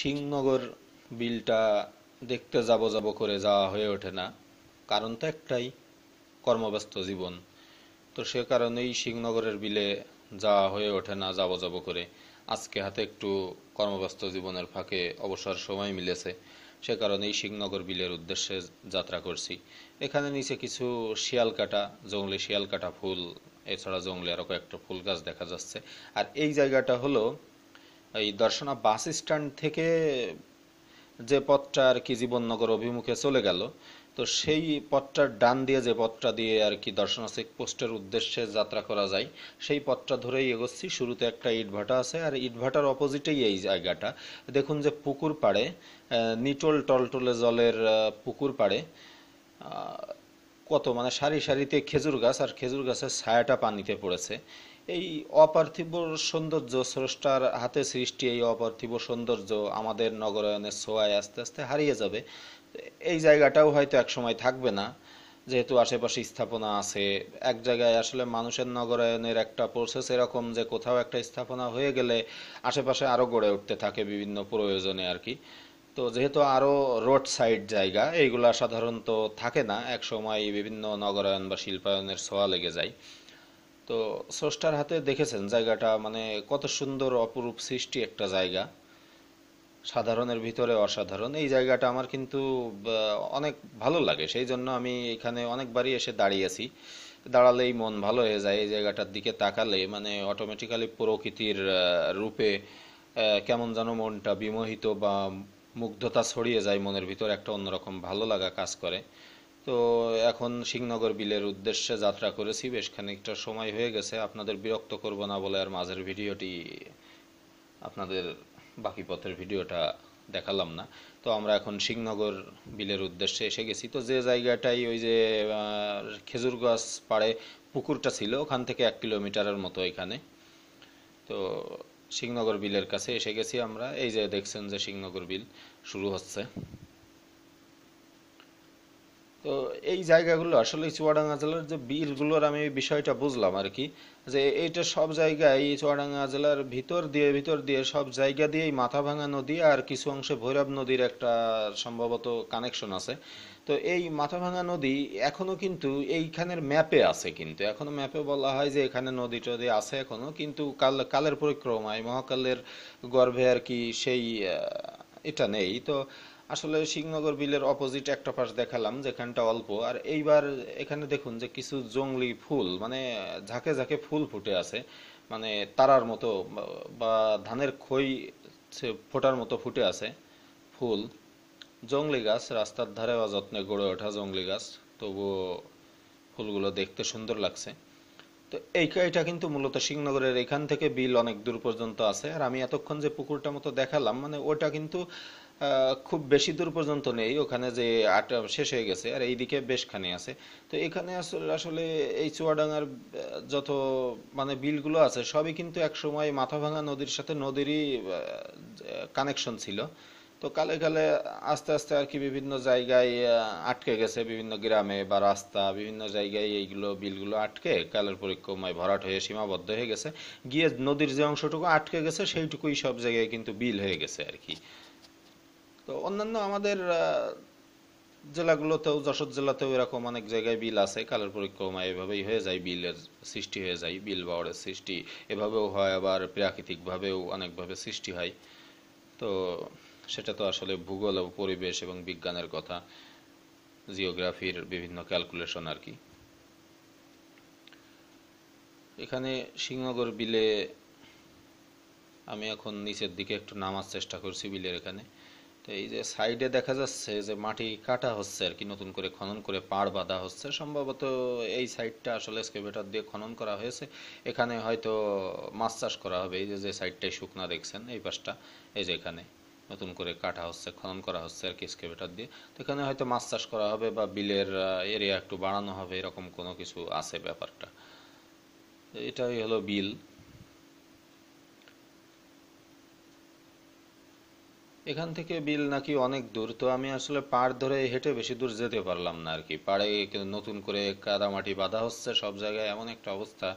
সিংনগর বিলটা দেখতে যাব যাব করে যাওয়া হয়ে ওঠে না কারণ তো একটাই কর্মব্যস্ত জীবন তো সে কারণেই সিংনগরের বিলে যাওয়া হয়ে ওঠে না যাব যাব করে আজকে হাতে একটু কর্মব্যস্ত জীবনের ফাঁকে অবসর সময় মিলেছে সে কারণেই সিংনগর বিলের উদ্দেশ্যে যাত্রা করছি এখানে নিচে কিছু শিয়াল কাটা জঙ্গলি শিয়াল কাটা ফুল এছাড়া জঙ্গলে আরও কয়েকটা ফুল গাছ দেখা যাচ্ছে আর এই জায়গাটা হলো এই দর্শনা বাস স্ট্যান্ড থেকে যে পথটা আর কি জীবননগর অভিমুখে চলে গেল তো সেই পথটার ডান দিয়ে যে পথটা দিয়ে আর কি দর্শনা চেকপোস্টের উদ্দেশ্যে যাত্রা করা যায় সেই পথটা ধরেই এগোচ্ছি শুরুতে একটা ইটভাটা আছে আর ইটভাটার অপোজিটেই এই জায়গাটা দেখুন যে পুকুর পাড়ে নিটল টলটলে জলের পুকুর পাড়ে কত মানে সারি সারিতে খেজুর গাছ আর খেজুর গাছের ছায়াটা পানিতে পড়েছে এই অপার্থিব সৌন্দর্য স্রষ্টার হাতে সৃষ্টি এই অপার্থিব সৌন্দর্য আমাদের নগরায়নের ছোঁয়ায় আস্তে আস্তে হারিয়ে যাবে এই জায়গাটাও হয়তো এক সময় থাকবে না যেহেতু আশেপাশে স্থাপনা আছে এক জায়গায় আসলে মানুষের নগরায়নের একটা প্রসেস এরকম যে কোথাও একটা স্থাপনা হয়ে গেলে আশেপাশে আরও গড়ে উঠতে থাকে বিভিন্ন প্রয়োজনে আর কি তো যেহেতু আরও রোড সাইড জায়গা এইগুলা সাধারণত থাকে না এক সময় বিভিন্ন নগরায়ন বা শিল্পায়নের ছোঁয়া লেগে যায় তো স্রষ্টার হাতে দেখেছেন জায়গাটা মানে কত সুন্দর অপরূপ সৃষ্টি একটা জায়গা সাধারণের ভিতরে অসাধারণ এই জায়গাটা আমার কিন্তু অনেক ভালো লাগে সেই জন্য আমি এখানে অনেকবারই এসে দাঁড়িয়েছি দাঁড়ালেই মন ভালো হয়ে যায় এই জায়গাটার দিকে তাকালে মানে অটোমেটিক্যালি প্রকৃতির রূপে কেমন যেন মনটা বিমোহিত বা মুগ্ধতা ছড়িয়ে যায় মনের ভিতর একটা অন্যরকম ভালো লাগা কাজ করে তো এখন সিংনগর বিলের উদ্দেশ্যে যাত্রা করেছি বেশ খানিকটা সময় হয়ে গেছে আপনাদের বিরক্ত করব না বলে আর মাঝের ভিডিওটি আপনাদের বাকি পথের ভিডিওটা দেখালাম না তো আমরা এখন সিংনগর বিলের উদ্দেশ্যে এসে গেছি তো যে জায়গাটাই ওই যে খেজুর গাছ পাড়ে পুকুরটা ছিল ওখান থেকে এক কিলোমিটারের মতো এখানে তো সিংনগর বিলের কাছে এসে গেছি আমরা এই যে দেখছেন যে সিংনগর বিল শুরু হচ্ছে তো এই জায়গাগুলো আসলে চুয়াডাঙ্গা জেলার যে গুলোর আমি বিষয়টা বুঝলাম আর কি যে এইটা সব জায়গায় এই চুয়াডাঙ্গা জেলার ভিতর দিয়ে ভিতর দিয়ে সব জায়গা দিয়েই মাথাভাঙা নদী আর কিছু অংশে ভৈরব নদীর একটা সম্ভবত কানেকশন আছে তো এই মাথাভাঙা নদী এখনো কিন্তু এইখানের ম্যাপে আছে কিন্তু এখনো ম্যাপে বলা হয় যে এখানে নদী টদী আছে এখনো কিন্তু কাল কালের পরিক্রমায় মহাকালের গর্ভে আর কি সেই এটা নেই তো আসলে শিবনগর বিলের অপোজিট একটা পাশ দেখালাম যেখানটা অল্প আর এইবার এখানে দেখুন যে কিছু জঙ্গলি ফুল মানে ঝাঁকে ঝাঁকে ফুল ফুটে আছে মানে তারার মতো বা ধানের খই ফোটার মতো ফুটে আছে ফুল জংলি গাছ রাস্তার ধারে বা যত্নে গড়ে ওঠা জংলি গাছ তবু ফুলগুলো দেখতে সুন্দর লাগছে তো এই এটা কিন্তু মূলত শিবনগরের এখান থেকে বিল অনেক দূর পর্যন্ত আছে আর আমি এতক্ষণ যে পুকুরটা মতো দেখালাম মানে ওটা কিন্তু খুব বেশি দূর পর্যন্ত নেই ওখানে যে আটটা শেষ হয়ে গেছে আর এইদিকে বেশখানি আছে তো এখানে আসলে এই চুয়াডাঙ্গার যত মানে বিলগুলো আছে সবই কিন্তু একসময় মাথাভাঙা নদীর সাথে নদীরই কানেকশন ছিল তো কালে কালে আস্তে আস্তে আর কি বিভিন্ন জায়গায় আটকে গেছে বিভিন্ন গ্রামে বা রাস্তা বিভিন্ন জায়গায় এইগুলো বিলগুলো আটকে কালের পরিক্রমায় ভরাট হয়ে সীমাবদ্ধ হয়ে গেছে গিয়ে নদীর যে অংশটুকু আটকে গেছে সেইটুকুই সব জায়গায় কিন্তু বিল হয়ে গেছে আর কি তো অন্যান্য আমাদের জেলাগুলোতেও যশোর জেলাতেও এরকম অনেক জায়গায় বিল আছে কালের পরিক্রমা এভাবেই হয়ে যায় বিলের সৃষ্টি হয়ে যায় বিল বাওয়ারের সৃষ্টি এভাবেও হয় আবার প্রাকৃতিকভাবেও অনেকভাবে সৃষ্টি হয় তো সেটা তো আসলে ভূগোল ও পরিবেশ এবং বিজ্ঞানের কথা জিওগ্রাফির বিভিন্ন ক্যালকুলেশন আর কি এখানে সিংহগড় বিলে আমি এখন নিচের দিকে একটু নামার চেষ্টা করছি বিলের এখানে তো এই যে সাইডে দেখা যাচ্ছে যে মাটি কাটা হচ্ছে আর কি নতুন করে খনন করে পাড় বাঁধা হচ্ছে সম্ভবত এই সাইডটা আসলে স্কেভেটার দিয়ে খনন করা হয়েছে এখানে হয়তো মাছ চাষ করা হবে এই যে যে সাইডটাই শুকনা দেখছেন এই পাশটা এই যে এখানে নতুন করে কাটা হচ্ছে খনন করা হচ্ছে আর কি স্কেভেটার দিয়ে তো এখানে হয়তো মাছ চাষ করা হবে বা বিলের এরিয়া একটু বাড়ানো হবে এরকম কোনো কিছু আছে ব্যাপারটা এটাই হলো বিল এখান থেকে বিল নাকি অনেক দূর তো আমি আসলে পাড় ধরে হেঁটে বেশি দূর যেতে পারলাম না আর কি পাড়ে নতুন করে কাদামাটি বাঁধা হচ্ছে সব জায়গায় এমন একটা অবস্থা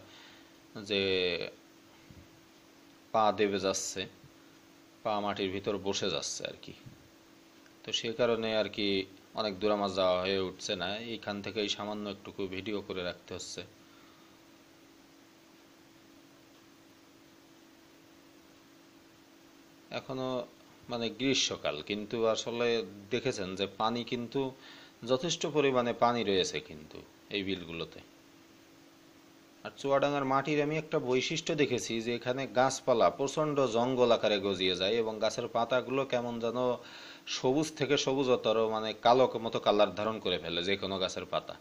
যে পা দেবে যাচ্ছে পা মাটির ভিতর বসে যাচ্ছে আর কি তো সে কারণে আর কি অনেক দূর আমার যাওয়া হয়ে উঠছে না এইখান থেকেই সামান্য একটুকু ভিডিও করে রাখতে হচ্ছে এখনও মানে গ্রীষ্মকাল কিন্তু আসলে দেখেছেন যে পানি কিন্তু যথেষ্ট পরিমাণে পানি রয়েছে কিন্তু এই বিলগুলোতে আর চুয়াডাঙ্গার মাটির আমি একটা বৈশিষ্ট্য দেখেছি যে এখানে গাছপালা প্রচণ্ড জঙ্গল আকারে গজিয়ে যায় এবং গাছের পাতাগুলো কেমন যেন সবুজ থেকে সবুজতর মানে কালো মতো কালার ধারণ করে ফেলে যে কোনো গাছের পাতা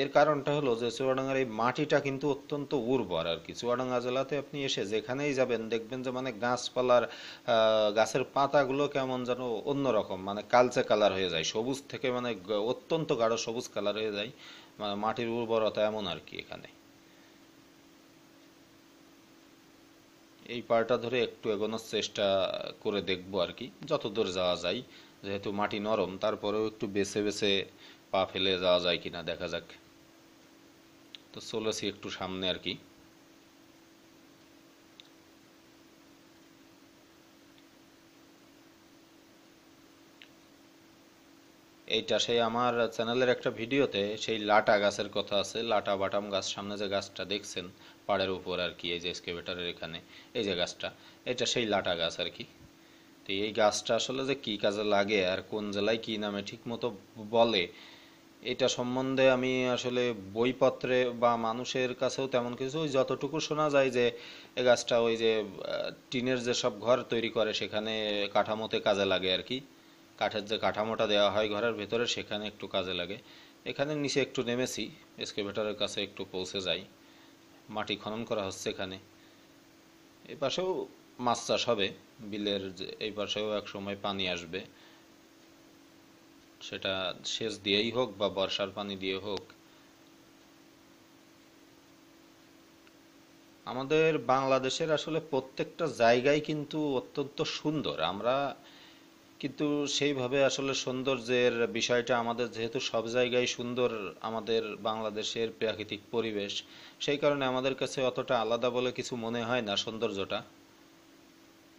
এর কারণটা হলো যে চুয়াডাঙ্গার এই মাটিটা কিন্তু অত্যন্ত উর্বর আর কি চুয়াডাঙ্গা জেলাতে আপনি এসে যেখানেই যাবেন দেখবেন যে মানে গাছপালার গাছের পাতাগুলো কেমন যেন অন্যরকম মানে কালচে কালার হয়ে যায় সবুজ থেকে মানে অত্যন্ত গাঢ় সবুজ কালার হয়ে যায় মানে মাটির উর্বরতা এমন আর কি এখানে এই পাড়টা ধরে একটু এগোনোর চেষ্টা করে দেখবো আর কি যতদূর যাওয়া যায় যেহেতু মাটি নরম তারপরেও একটু বেছে বেছে পা ফেলে যাওয়া যায় কিনা দেখা যাক তো চলেছি একটু সামনে আর কি এইটা সেই আমার চ্যানেলের একটা ভিডিওতে সেই লাটা গাছের কথা আছে লাটা বাটাম গাছ সামনে যে গাছটা দেখছেন পাড়ের উপর আর কি এই যে স্কেভেটারের এখানে এই যে গাছটা এটা সেই লাটা গাছ আর কি তো এই গাছটা আসলে যে কি কাজে লাগে আর কোন জেলায় কি নামে ঠিক মতো বলে এটা সম্বন্ধে আমি আসলে বইপত্রে বা মানুষের কাছেও তেমন কিছু ওই যতটুকু শোনা যায় যে এ গাছটা ওই যে টিনের যে সব ঘর তৈরি করে সেখানে কাঠামোতে কাজে লাগে আর কি কাঠের যে কাঠামোটা দেওয়া হয় ঘরের ভেতরে সেখানে একটু কাজে লাগে এখানে নিচে একটু নেমেছি এসকেভেটারের কাছে একটু পৌঁছে যাই মাটি খনন করা হচ্ছে এখানে এ পাশেও মাছ চাষ হবে বিলের এই পাশেও এক সময় পানি আসবে সেটা সেচ দিয়েই হোক বা বর্ষার পানি দিয়ে হোক আমাদের বাংলাদেশের আসলে প্রত্যেকটা জায়গায় কিন্তু অত্যন্ত সুন্দর আমরা কিন্তু সেইভাবে আসলে সৌন্দর্যের বিষয়টা আমাদের যেহেতু সব জায়গায় সুন্দর আমাদের বাংলাদেশের প্রাকৃতিক পরিবেশ সেই কারণে আমাদের কাছে অতটা আলাদা বলে কিছু মনে হয় না সৌন্দর্যটা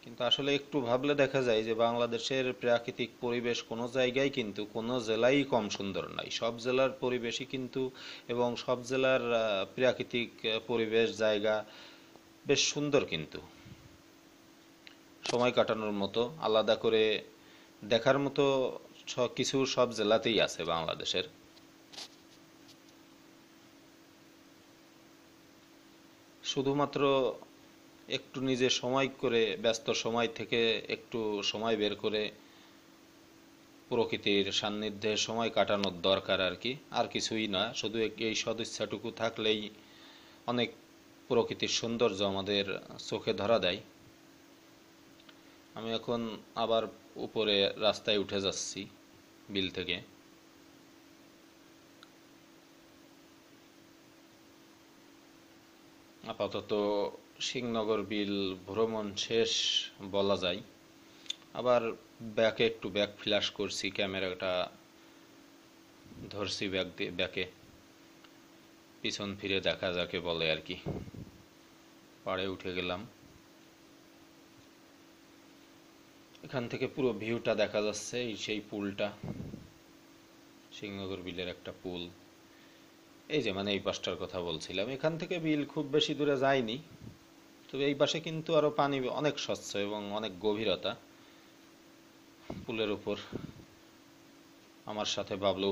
কিন্তু আসলে একটু ভাবলে দেখা যায় যে বাংলাদেশের প্রাকৃতিক পরিবেশ কোনো জায়গায় কিন্তু কোনো জেলাই কম সুন্দর নাই সব জেলার পরিবেশই কিন্তু এবং সব জেলার প্রাকৃতিক পরিবেশ জায়গা বেশ সুন্দর কিন্তু সময় কাটানোর মতো আলাদা করে দেখার মতো কিছু সব জেলাতেই আছে বাংলাদেশের শুধুমাত্র একটু নিজে সময় করে ব্যস্ত সময় থেকে একটু সময় বের করে প্রকৃতির সান্নিধ্যে সময় কাটানোর দরকার আর কি আর কিছুই না শুধু এই সদিচ্ছাটুকু থাকলেই অনেক প্রকৃতির সৌন্দর্য আমাদের চোখে ধরা দেয় আমি এখন আবার উপরে রাস্তায় উঠে যাচ্ছি বিল থেকে আপাতত সিংনগর বিল ভ্রমণ শেষ বলা যায় আবার ব্যাকে একটু ব্যাক ফ্ল্যাশ করছি ক্যামেরাটা ধরছি ব্যাক দিয়ে ব্যাকে পিছন ফিরে দেখা যাকে বলে আর কি পাড়ে উঠে গেলাম এখান থেকে পুরো ভিউটা দেখা যাচ্ছে এই সেই পুলটা সিংনগর বিলের একটা পুল এই যে মানে এই পাশটার কথা বলছিলাম এখান থেকে বিল খুব বেশি দূরে যায়নি তবে এই পাশে কিন্তু আরো পানি অনেক স্বচ্ছ এবং অনেক গভীরতা পুলের উপর আমার সাথে বাবলু